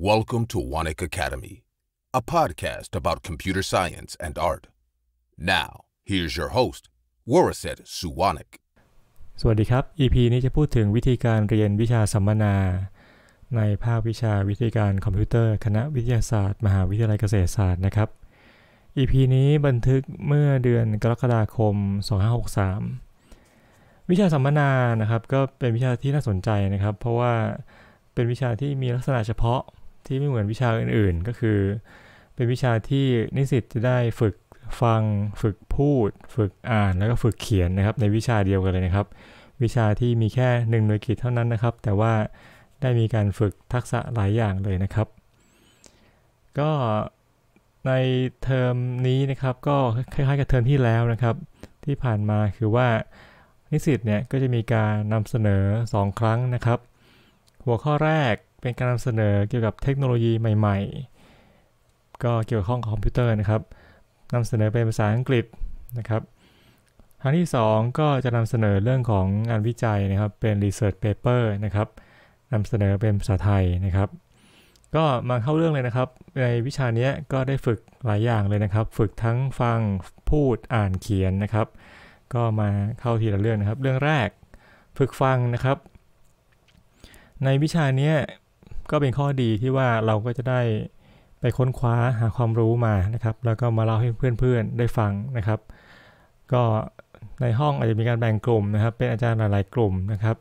Welcome to Wanik Academy, a podcast about computer science and art. Now, here's your host, Woraset Suwanik. สวัสดีครับ EP นี้จะพูดถึงวิธีการเรียนวิชาสัมมนา ในภาควิชาวิธีการคอมพิวเตอร์ คณะวิทยาศาสตร์ มหาวิทยาลัยเกษตรศาสตร์นะครับ EP นี้บันทึกเมื่อเดือนกรกฎาคม2563 วิชาสัมมนานะครับก็เป็นวิชาที่น่าสนใจนะครับเพราะว่าเป็นวิชาที่มีลักษณะเฉพาะที่ไม่เหมือนวิชาอื่น ๆ ก็คือ เป็นวิชาที่นิสิตจะได้ฝึกฟังฝึกพูดฝึกอ่าน แล้วก็ฝึกเขียนนะครับ ในวิชาเดียวกันเลยนะครับ วิชาที่มีแค่หนึ่งหน่วยกิจเท่านั้นนะครับ แต่ว่าได้มีการฝึกทักษะหลายอย่างเลยนะครับ ก็ในเทอมนี้นะครับก็คล้าย ๆ กับเทอมที่แล้วนะครับ ที่ผ่านมาคือว่านิสิตเนี่ยก็จะมีการนำเสนอ 2 ครั้งนะครับ หัวข้อแรกเป็นการนำเสนอเกี่ยวกับเทคโนโลยีใหม่ ๆ ก็เกี่ยวข้องกับคอมพิวเตอร์นะครับนำเสนอเป็นภาษาอังกฤษนะครับทางที่2ก็จะนำเสนอเรื่องของงานวิจัยนะครับ เป็น research paper นะครับนำเสนอเป็นภาษาไทยนะครับ ก็มาเข้าเรื่องเลยนะครับ ในวิชานี้ก็ได้ฝึกหลายอย่างเลยนะครับ ฝึกทั้งฟัง พูด อ่าน เขียนนะครับ ก็มาเข้าทีละเรื่องนะครับ เรื่องแรกฝึกฟังนะครับ ในวิชานี้ก็เป็นข้อดีที่ว่าเราก็จะได้ไปค้นคว้าหาความรู้มานะครับแล้วก็มาเล่าให้เพื่อนๆได้ฟังนะครับ ก็ในห้องอาจจะมีการแบ่งกลุ่มนะครับ เป็นอาจารย์หลายๆกลุ่มนะครับ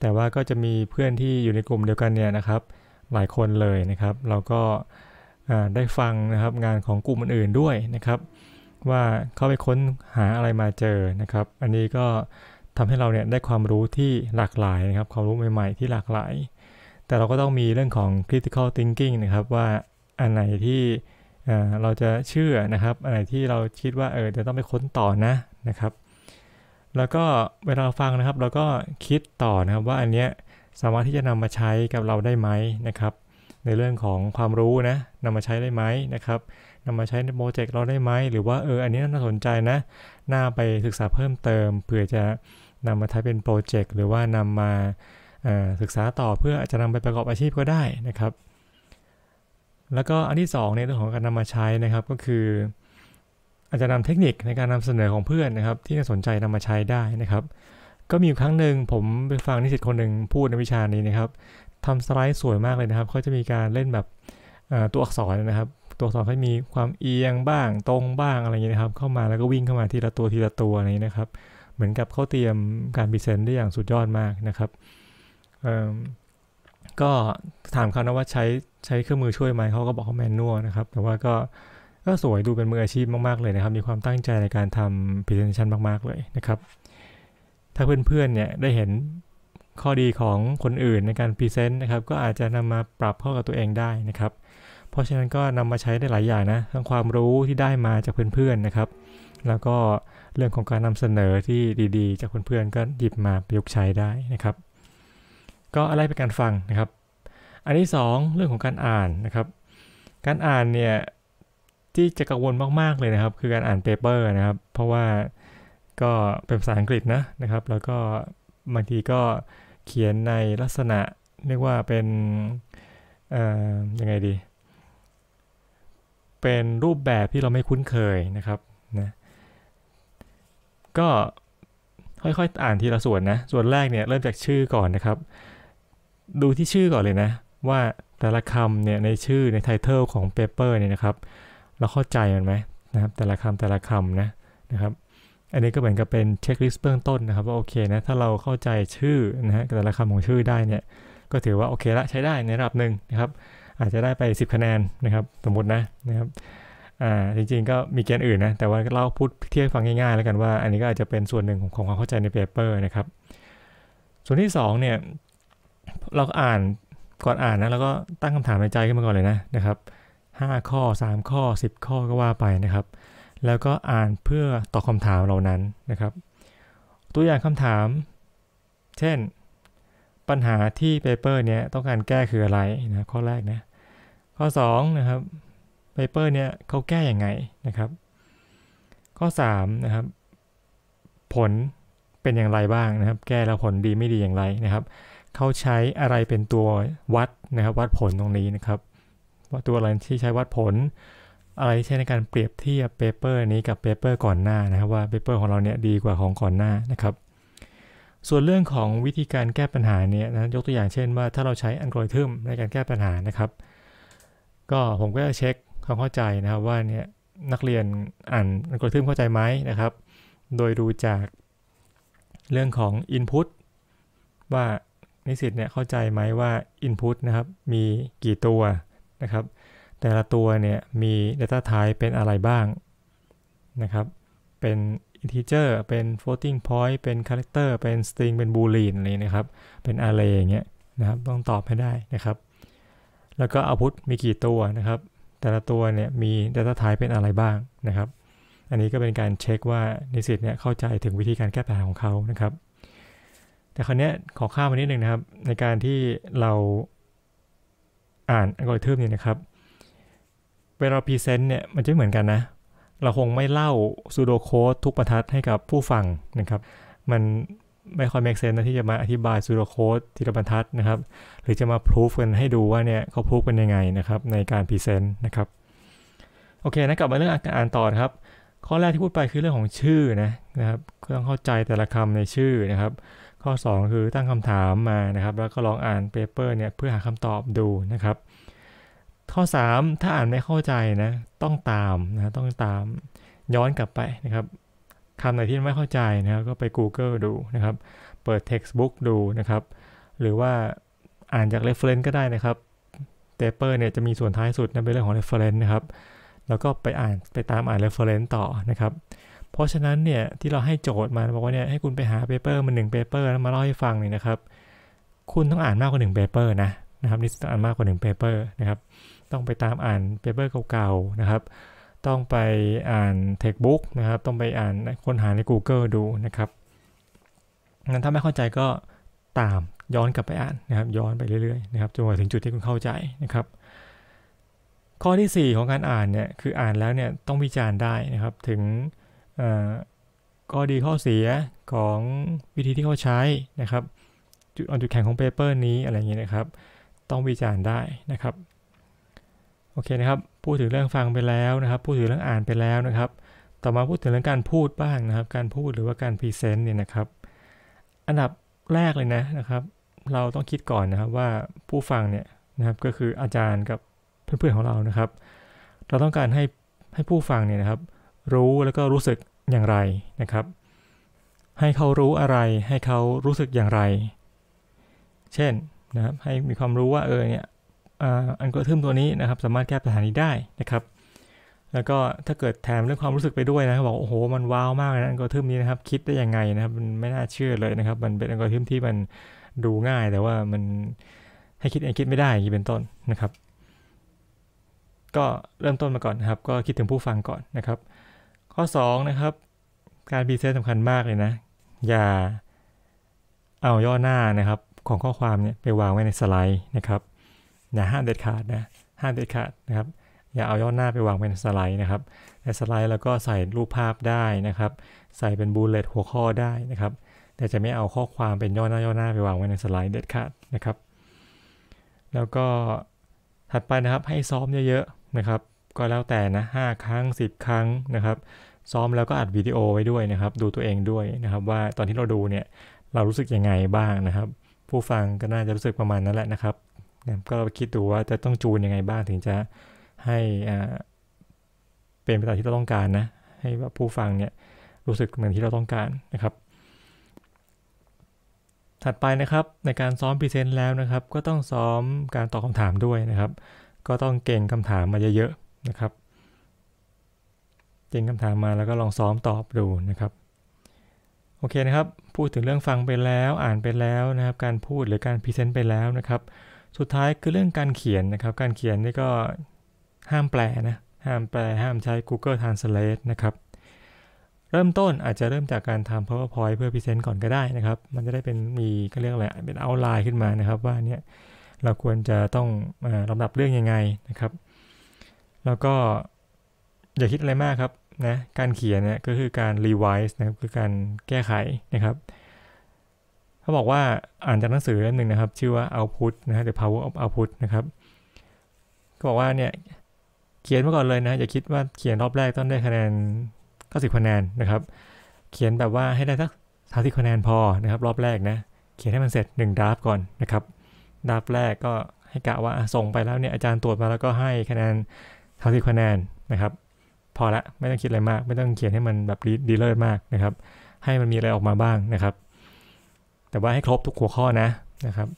แต่ว่าก็จะมีเพื่อนที่อยู่ในกลุ่มเดียวกันเนี่ยนะครับ หลายคนเลยนะครับ เราก็ได้ฟังนะครับงานของกลุ่มอื่นๆด้วยนะครับ ว่าเขาไปค้นหาอะไรมาเจอนะครับ อันนี้ก็ทำให้เราเนี่ยได้ความรู้ที่หลากหลายนะครับ ความรู้ใหม่ ๆ ที่หลากหลายแต่เราก็ต้องมีเรื่องของ critical thinking นะครับ ว่าอันไหนที่เราจะเชื่อนะครับอันไหนที่เราคิดว่าเออจะต้องไปค้นต่อนะนะครับ แล้วก็เวลาฟังนะครับเราก็คิดต่อนะครับว่าอันเนี้ย สามารถที่จะนำมาใช้กับเราได้ไหมนะครับ ในเรื่องของความรู้นะนำมาใช้ได้ไหมนะครับนำมาใช้ในโปรเจกต์เราได้ไหมหรือว่าเอออันนี้น่าสนใจนะน่าไปศึกษาเพิ่มเติมเผื่อจะนำมาใช้เป็นโปรเจกต์หรือว่านำมาศึกษาต่อเพื่อจะนำไปประกอบอาชีพก็ได้นะครับ แล้วก็อันที่2ในเรื่องของการนำมาใช้นะครับก็คือ อาจจะนำเทคนิคในการนำเสนอของเพื่อนนะครับ ที่น่าสนใจนำมาใช้ได้นะครับ ก็มีครั้งหนึ่งผมไปฟังนิสิตคนหนึ่งพูดในวิชานี้นะครับทำสไลด์สวยมากเลยนะครับเขาจะมีการเล่นแบบตัวอักษรนะครับ ตัวอักษรเขามีความเอียงบ้าง ตรงบ้างอะไรอย่างนี้นะครับ เข้ามาแล้วก็วิ่งเข้ามาทีละตัวทีละตัวอะไรนี้นะครับ เหมือนกับเขาเตรียมการพรีเซนต์ได้อย่างสุดยอดมากนะครับก็ถามเขานะว่าใช้ ใช้เครื่องมือช่วยไหมเขาก็บอกเขาแมนนวลนะครับ แต่ว่าก็ก็สวยดูเป็นมืออาชีพมากๆเลยนะครับ มีความตั้งใจในการทำพรีเซนชั t i มากๆเลยนะครับ ถ้าเพื่อนๆเนี่ยได้เห็นข้อดีของคนอื่นในการพรีเซนต์นะครับก็อาจจะนำมาปรับเข้ากับตัวเองได้นะครับ เพราะฉะนั้นก็นำมาใช้ได้หลายอย่างนะทั้งความรู้ที่ได้มาจากเพื่อนๆนะครับ แล้วก็เรื่องของการนำเสนอที่ดีๆ จากเพื่อนๆก็หยิบมาประยุกต์ใช้ได้นะครับก็อะไรเป็นการฟังนะครับ อันที่ 2 เรื่องของการอ่านนะครับ การอ่านเนี่ย ที่จะกังวลมาก ๆ เลยนะครับคือการอ่านเปเปอร์นะครับเพราะว่าก็เป็นภาษาอังกฤษนะนะครับ แล้วก็บางทีก็เขียนในลักษณะเรียกว่าเป็นยังไงดี เป็นรูปแบบที่เราไม่คุ้นเคยนะครับนะก็ค่อยๆอ่านทีละส่วนนะส่วนแรกเนี่ยเริ่มจากชื่อก่อนนะครับดูที่ชื่อก่อนเลยนะว่าแต่ละคำเนี่ยในชื่อในไทเทลของเปเปอร์เนี่ยนะครับ เราเข้าใจมันไหมนะครับ แต่ละคำแต่ละคำนะนะครับ อันนี้ก็เหมือนกับเป็นเช็คลิสต์เบื้องต้นนะครับว่าโอเคนะถ้าเราเข้าใจชื่อนะฮะแต่ละคำของชื่อได้เนี่ย ก็ถือว่าโอเคละใช้ได้ในระดับหนึ่งนะครับ อาจจะได้ไป 10คะแนนนะครับ สมมตินะนะครับอ่าจริงๆก็มีเกณฑ์อื่นนะแต่ว่าเราพูดเทียบฟังง่าย ๆแล้วกันว่า อันนี้ก็อาจจะเป็นส่วนหนึ่งของความเข้าใจในเปเปอร์นะครับส่วนที่ 2 เนี่ยเราก็อ่านก่อนอ่านนะแล้วก็ตั้งคำถามในใจขึ้นมาก่อนเลยนะนะครับ5ข้อ3 ข้อ 10 ข้อก็ว่าไปนะครับ แล้วก็อ่านเพื่อตอบคาถามเหล่านั้นนะครับ ตัวอย่างคำถาม เช่นปัญหาที่เปเปอร์เนี้ยต้องการแก้คืออะไรนะข้อแรกนะข้อ2นะครับเปเปอร์เนี้ยเขาแก้อย่างไงนะครับ ข้อ3นะครับผลเป็นอย่างไรบ้างนะครับ แก้แล้วผลดีไม่ดีอย่างไรนะครับเขาใช้อะไรเป็นตัววัดนะครับวัดผลตรงนี้นะครับ ว่าตัวอะไรที่ใช้วัดผล อะไรใช้ในการเปรียบเทียบเปเปอร์นี้กับเปเปอร์ก่อนหน้านะครับว่าเปเปอร์ของเราเนี่ยดีกว่าของก่อนหน้านะครับ ส่วนเรื่องของวิธีการแก้ปัญหาเนี่ยนะยกตัวอย่างเช่นว่าถ้าเราใช้อัลกอริทึมในการแก้ปัญหานะครับ ก็ผมก็จะเช็คความเข้าใจนะครับว่าเนี่ยนักเรียนอ่านอัลกอริทึมเข้าใจไหมนะครับ โดยดูจากเรื่องของ Input ว่านิสิตเนี่ยเข้าใจไหมว่า Input นะครับมีกี่ตัวนะครับ แต่ละตัวเนี่ยมี Data Type เป็นอะไรบ้างนะครับ เป็น Integer เป็น Floating Point เป็น Character เป็น String เป็น Boolean อะไรนะครับ เป็น Array อย่างเงี้ยนะครับต้องตอบให้ได้นะครับ แล้วก็ Output มีกี่ตัวนะครับ แต่ละตัวเนี่ยมี Data Type เป็นอะไรบ้างนะครับ อันนี้ก็เป็นการเช็คว่านิสิตเนี่ยเข้าใจถึงวิธีการแก้ปัญหาของเขานะครับแต่คราวนี้ขอข้ามมานิดหนึ่งนะครับในการที่เราอ่านอัลกอริทึมเนี่ยนะครับเวลาพรีเซนต์เนี่ยมันจะเหมือนกันนะเราคงไม่เล่าซูโดโค้ดทุกประทัดให้กับผู้ฟังนะครับ มันไม่ค่อยแม็กเซนนะที่จะมาอธิบายซูโดโค้ดทีละบรรทัดนะครับ หรือจะมาพิสูจกันให้ดูว่าเนี่ยเขาพิสูจกนยังไงนะครับในการพรีเซนต์นะครับโอเคนะกลับมาเรื่องการอ่านต่อนะครับ ข้อแรกที่พูดไปคือเรื่องของชื่อนะนะครับต้องเข้าใจแต่ละคำในชื่อนะครับข้อ 2 คือตั้งคำถามมานะครับ แล้วก็ลองอ่านเปเปอร์เนี่ยเพื่อหาคำตอบดูนะครับ ข้อ 3 ถ้าอ่านไม่เข้าใจนะต้องตามนะต้องตามย้อนกลับไปนะครับคำไหนที่ไม่เข้าใจนะครับก็ไป Google ดูนะครับ เปิด textbook ดูนะครับ หรือว่าอ่านจาก reference ก็ได้นะครับเเปอร์เนี่ยจะมีส่วนท้ายสุดนะเป็นเรื่องของ reference นะครับแล้วก็ไปอ่านไปตามอ่าน reference ต่อนะครับเพราะฉะนั้นเนี่ยที่เราให้โจทย์มาบอกว่าเนี่ยให้คุณไปหาเปเปอร์มาหนึ่งเปเปอร์แล้วมาเล่าให้ฟังเนี่ยนะครับ คุณต้องอ่านมากกว่าหนึ่งเปเปอร์นะนะครับนี่ต้องอ่านมากกว่าหนึ่งเปเปอร์นะครับต้องไปตามอ่านเปเปอร์เก่าๆนะครับ ต้องไปอ่านเทคบุ๊กนะครับต้องไปอ่านค้นหาใน Google ดูนะครับ งั้นถ้าไม่เข้าใจก็ตามย้อนกลับไปอ่านนะครับย้อนไปเรื่อยๆนะครับจนกว่าถึงจุดที่คุณเข้าใจนะครับ ข้อที่ 4 ของการอ่านเนี่ยคืออ่านแล้วเนี่ยต้องวิจารณ์ได้นะครับถึงก็ดีข้อเสียของวิธีที่เขาใช้นะครับ จุดอ่อนจุดแข็งของเปเปอร์นี้อะไรอย่างี้ยนะครับ ต้องวิจารณ์ได้นะครับโอเคนะครับ พูดถึงเรื่องฟังไปแล้วนะครับ พูดถึงเรื่องอ่านไปแล้วนะครับ ต่อมาพูดถึงเรื่องการพูดบ้างนะครับ การพูดหรือว่าการพรีเซนต์เนี่ยนะครับ อันดับแรกเลยนะนะครับ เราต้องคิดก่อนนะครับว่าผู้ฟังเนี่ยนะครับก็คืออาจารย์กับเพื่อนๆของเรานะครับ เราต้องการให้ให้ผู้ฟังเนี่ยนะครับรู้แล้วก็รู้สึกอย่างไรนะครับ ให้เขารู้อะไรให้เขารู้สึกอย่างไร เช่นนะครับให้มีความรู้ว่าเออเนี่ยอันกระทึมตัวนี้นะครับ สามารถแก้ปัญหานี้ได้นะครับ แล้วก็ถ้าเกิดแถมเรื่องความรู้สึกไปด้วยนะบอกโอ้โหมันว้าวมากนะอันกอระทึมนี้นะครับ คิดได้ยังไงนะครับมันไม่น่าเชื่อเลยนะครับ มันเป็นอันกอระทึมที่มันดูง่าย แต่ว่ามันให้คิดเองคิดไม่ได้อย่างนี้เป็นต้นนะครับก็เริ่มต้นมาก่อนนะครับ ก็คิดถึงผู้ฟังก่อนนะครับ ข้อ2นะครับการพรีเซนต์สำคัญมากเลยนะ อย่าเอาย่อหน้านะครับของข้อความเนี่ยไปวางไว้ในสไลด์นะครับอย่าห้ามเด็ดขาดนะห้ามเด็ดขาดนะครับอย่าเอาย่อหน้าไปวางไว้ในสไลด์นะครับ ในสไลด์แล้วก็ใส่รูปภาพได้นะครับ ใส่เป็นบูลเลตหัวข้อได้นะครับ แต่จะไม่เอาข้อความเป็นย่อหน้าย่อหน้าไปวางไว้ในสไลด์เด็ดขาดนะครับแล้วก็ถัดไปนะครับให้ซ้อมเยอะนะครับก็แล้วแต่นะ5ครั้ง 10 ครั้งนะครับ ซ้อมแล้วก็อัดวิดีโอไว้ด้วยนะครับ ดูตัวเองด้วยนะครับ ว่าตอนที่เราดูเนี่ยเรารู้สึกยังไงบ้างนะครับ ผู้ฟังก็น่าจะรู้สึกประมาณนั้นแหละนะครับก็เราคิดดูว่าจะต้องจูนยังไงบ้างถึงจะให้เป็นไปตามที่เราต้องการนะให้ว่าผู้ฟังเนี่ยรู้สึกเหมือนที่เราต้องการนะครับ ถัดไปนะครับในการซ้อมพรีเซนต์แล้วนะครับ ก็ต้องซ้อมการตอบคาถามด้วยนะครับก็ต้องเก่งคำถามมาเยอะๆนะครับ เก่งคำถามมาแล้วก็ลองซ้อมตอบดูนะครับ โอเคนะครับ พูดถึงเรื่องฟังไปแล้ว อ่านไปแล้วนะครับ การพูดหรือการพรีเซนต์ไปแล้วนะครับ สุดท้ายคือเรื่องการเขียนนะครับ การเขียนนี่ก็ห้ามแปลนะ ห้ามแปลห้ามใช้ Google Translate นะครับ เริ่มต้นอาจจะเริ่มจากการทำ PowerPoint เพื่อพรีเซนต์ก่อนก็ได้นะครับ มันจะได้เป็นมีก็เรียกอะไรเป็นเอาไลน์ขึ้นมานะครับว่าเนี่ยเราควรจะต้องลำดับเรื่องยังไงนะครับ แล้วก็อย่าคิดอะไรมากครับนะ การเขียนเนี่ยก็คือการรีไวซ์นะครับคือการแก้ไขนะครับ เขาบอกว่าอ่านจากหนังสือเล่มหนึ่งนะครับ ชื่อว่า output นะฮะ the power of output นะครับ ก็บอกว่าเนี่ยเขียนมาก่อนเลยนะอย่าคิดว่าเขียนรอบแรกต้องได้คะแนน90คะแนนนะครับเขียนแบบว่าให้ได้สัก30คะแนนพอนะครับ รอบแรกนะเขียนให้มันเสร็จ1ดราฟก่อนนะครับดับแรกก็ให้กะว่าส่งไปแล้วเนี่ยอาจารย์ตรวจมาแล้วก็ให้คะแนนเท่าที่คะแนนนะครับ พอละไม่ต้องคิดอะไรมาก ไม่ต้องเขียนให้มันแบบดีเลิศมากนะครับ ให้มันมีอะไรออกมาบ้างนะครับ แต่ว่าให้ครบทุกหัวข้อนะนะครับ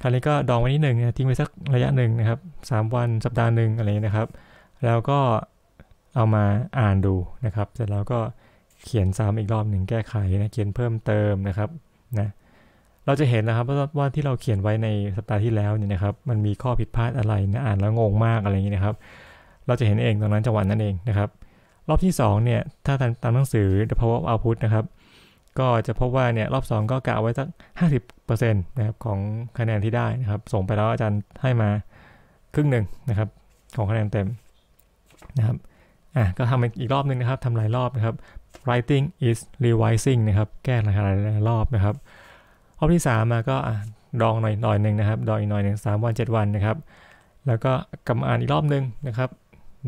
คราวนี้ก็ดองไว้นิดหนึ่งทิ้งไว้สักระยะหนึ่งนะครับ 3 วันสัปดาห์หนึ่งอะไรนะครับ แล้วก็เอามาอ่านดูนะครับเสร็จแล้วก็เขียนซ้ำอีกรอบหนึ่งแก้ไขนะเขียนเพิ่มเติมนะครับนะเราจะเห็นนะครับว่าที่เราเขียนไว้ในสัปดาห์ที่แล้วเนี่ยนะครับ มันมีข้อผิดพลาดอะไรนะอ่านแล้วงงมากอะไรอย่างนี้นะครับ เราจะเห็นเองตรงนั้นจังหวะนั้นเองนะครับ รอบที่2เนี่ยถ้าตามตามหนังสือ The Power of Output นะครับ ก็จะพบว่าเนี่ย รอบ 2 ก็กะไว้สัก50%นะครับของคะแนนที่ได้นะครับ ส่งไปแล้วอาจารย์ให้มาครึ่งหนึ่งนะครับ ของคะแนนเต็มนะครับอ่ะก็ทำอีกรอบหนึ่งนะครับทำหลายรอบนะครับ writing is revising นะครับ แก้หลายรอบนะครับรอบที่3มาก็ดองหน่อยหน่อยหนึ่งนะครับ ดองอีกหน่อยหนึ่งสามวันเจ็ดวันนะครับ แล้วก็กำอ่านอีกรอบนึงนะครับ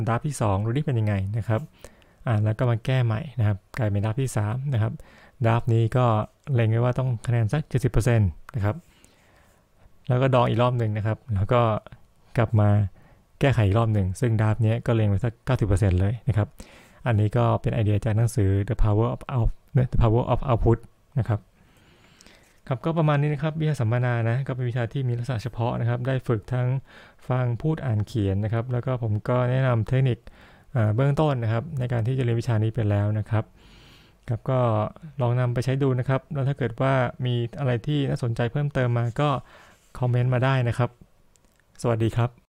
ดับที่2รูนี่เป็นยังไงนะครับอ่านแล้วก็มาแก้ใหม่นะครับกลายเป็นดับที่ 3 นะครับดับนี้ก็เล็งไว้ว่าต้องคะแนนสัก70%นะครับ แล้วก็ดองอีกรอบหนึ่งนะครับ แล้วก็กลับมาแก้ไขอีกรอบหนึ่งซึ่งดาบนี้ก็เล็งไว้สัก90%เลยนะครับ อันนี้ก็เป็นไอเดียจากหนังสือ The Power of Out The Power of Output นะครับครับก็ประมาณนี้นะครับวิชาสัมมนานะก็เป็นวิชาที่มีลักษณะเฉพาะนะครับ ได้ฝึกทั้งฟังพูดอ่านเขียนนะครับ แล้วก็ผมก็แนะนำเทคนิคเบื้องต้นนะครับ ในการที่จะเรียนวิชานี้ไปแล้วนะครับ ครับก็ลองนำไปใช้ดูนะครับ แล้วถ้าเกิดว่ามีอะไรที่น่าสนใจเพิ่มเติมมาก็คอมเมนต์มาได้นะครับ สวัสดีครับ